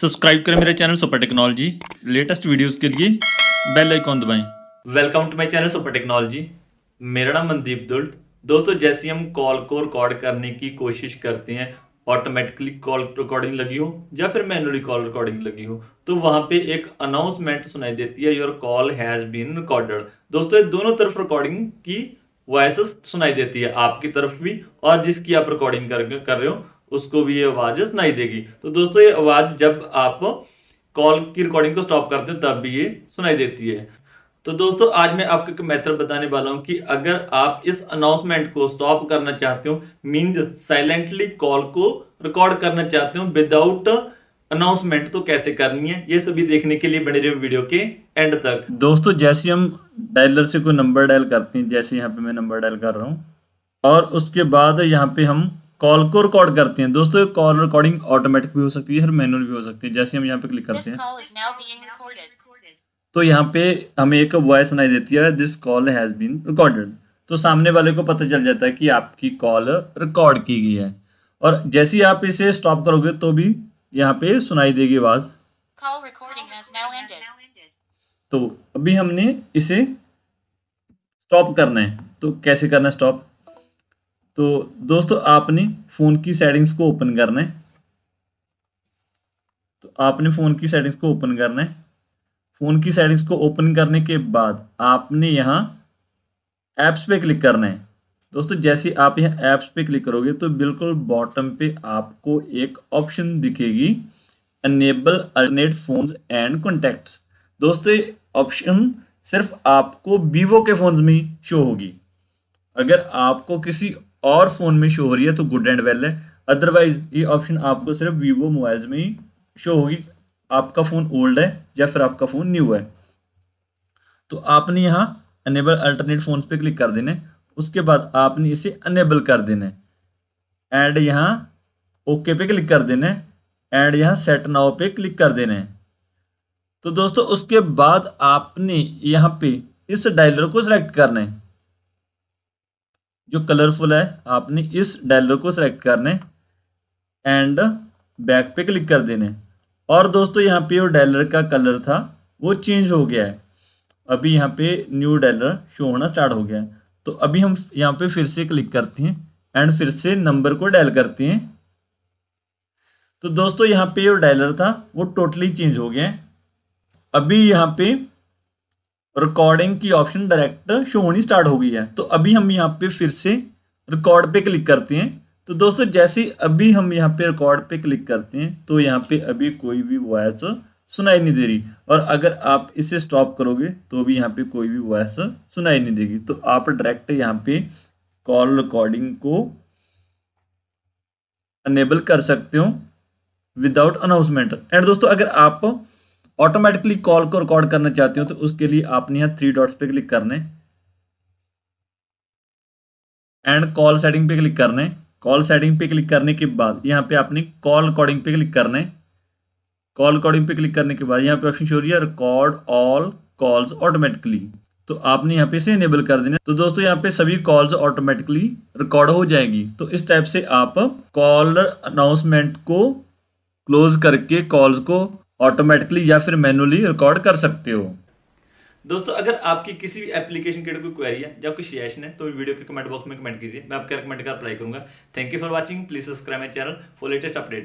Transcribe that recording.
subscribe करें मेरे channel super technology latest videos के लिए बेल आइकॉन दबाएं welcome to my channel super technology मेरा नाम मनदीप दुल्ट दोस्तों जैसे हम कॉल को रिकॉर्ड करने की कोशिश करते हैं ऑटोमेटिकली कॉल रिकॉर्डिंग लगी हो या फिर मैनुअली कॉल रिकॉर्डिंग लगी हो तो वहां पे एक अनाउंसमेंट सुनाई देती है your call has been recorded दोस्तों दोनों तरफ रिकॉर्डिंग की वॉइस सुनाई देती है आपकी तरफ भी और जिसकी आप रिकॉर्डिंग कर, कर रहे हो उसको भी ये आवाज सुनाई देगी तो दोस्तों ये आवाज जब आप कॉल की रिकॉर्डिंग को स्टॉप करते हैं तब भी ये सुनाई देती है तो दोस्तों आज मैं आपको एक मेथड बताने वाला हूं कि अगर आप इस अनाउंसमेंट को स्टॉप करना चाहते हो मीन्स साइलेंटली कॉल को रिकॉर्ड करना चाहते हो विदाउट अनाउंसमेंट तो कैसे करनी है ये सभी देखने के लिए बने रहे वीडियो के एंड तक दोस्तों जैसे हम डायलर से कोई नंबर डायल करते हैं जैसे यहाँ पे मैं नंबर डायल कर रहा हूँ और उसके बाद यहाँ पे हम कॉल को रिकॉर्ड करते हैं दोस्तों कॉल रिकॉर्डिंग ऑटोमेटिक भी हो सकती है और मैनुअल भी हो सकती है जैसे हम यहाँ पे क्लिक करते हैं तो यहाँ पे हमें एक वॉइस सुनाई देती है this call has been recorded तो सामने वाले को पता चल जाता है कि आपकी कॉल रिकॉर्ड की गई है और जैसे ही आप इसे स्टॉप करोगे तो भी यहाँ पे सुनाई देगी आवाज़ तो अभी हमने इसे स्टॉप करना है तो कैसे करना है स्टॉप तो दोस्तों आपने फ़ोन की सेटिंग्स को ओपन करना है तो आपने फ़ोन की सेटिंग्स को ओपन करना है फ़ोन की सेटिंग्स को ओपन करने के बाद आपने यहाँ ऐप्स पे क्लिक करना है दोस्तों जैसे आप यहाँ ऐप्स पे क्लिक करोगे तो बिल्कुल बॉटम पे आपको एक ऑप्शन दिखेगी enable alternate phones and contacts दोस्तों ऑप्शन सिर्फ आपको वीवो के फ़ोन्स में शो होगी अगर आपको किसी और फ़ोन में शो हो रही है तो गुड एंड वेल है अदरवाइज़ ये ऑप्शन आपको सिर्फ वीवो मोबाइल में ही शो होगी आपका फ़ोन ओल्ड है या फिर आपका फ़ोन न्यू है तो आपने यहाँ अनेबल अल्टरनेट फ़ोन पे क्लिक कर देना है उसके बाद आपने इसे अनेबल कर देना है एंड यहाँ ओके पे क्लिक कर देना है एंड यहाँ सेट नाउ पे क्लिक कर देना है तो दोस्तों उसके बाद आपने यहाँ पे इस डायलर को सिलेक्ट करना है जो कलरफुल है आपने इस डायलॉग को सेलेक्ट करने एंड बैक पे क्लिक कर देने और दोस्तों यहाँ पे जो डायलर का कलर था वो चेंज हो गया है अभी यहाँ पे न्यू डायलर शो होना स्टार्ट हो गया है तो अभी हम यहाँ पे फिर से क्लिक करते हैं एंड फिर से नंबर को डायल करते हैं तो दोस्तों यहाँ पे जो डायलर था वो टोटली चेंज हो गया है अभी यहाँ पे रिकॉर्डिंग की ऑप्शन डायरेक्ट शो होनी स्टार्ट हो गई है तो अभी हम यहाँ पे फिर से रिकॉर्ड पे क्लिक करते हैं तो दोस्तों जैसे अभी हम यहाँ पे रिकॉर्ड पे क्लिक करते हैं तो यहाँ पे अभी कोई भी वॉयस सुनाई नहीं दे रही और अगर आप इसे स्टॉप करोगे तो भी यहाँ पे कोई भी वॉयस सुनाई नहीं देगी तो आप डायरेक्ट यहाँ पे कॉल रिकॉर्डिंग को अनेबल कर सकते हो विदाउट अनाउंसमेंट एंड दोस्तों अगर आप ऑटोमेटिकली कॉल को रिकॉर्ड करना चाहते हो तो उसके लिए आपने यहाँ थ्री डॉट्स पे क्लिक करने एंड कॉल सेटिंग पे क्लिक करने कॉल सेटिंग पे क्लिक करने के बाद यहाँ पे आपने कॉल रिकॉर्डिंग पे क्लिक करने कॉल रिकॉर्डिंग पे क्लिक करने के बाद यहाँ पे ऑप्शन शो रही रिकॉर्ड ऑल कॉल्स ऑटोमेटिकली तो आपने यहाँ पे इसे इनेबल कर देना तो दोस्तों यहाँ पे सभी कॉल्स ऑटोमेटिकली रिकॉर्ड हो जाएगी तो इस टाइप से आप कॉलर अनाउंसमेंट को क्लोज करके कॉल्स को ऑटोमेटिकली या फिर मैनुअली रिकॉर्ड कर सकते हो दोस्तों अगर आपकी किसी भी एप्लीकेशन के कोई क्वेरी है या कोई सजेशन है तो वीडियो के कमेंट बॉक्स में कमेंट कीजिए मैं आपके कमेंट का अप्लाई करूंगा thank you for watching please subscribe my channel for latest updates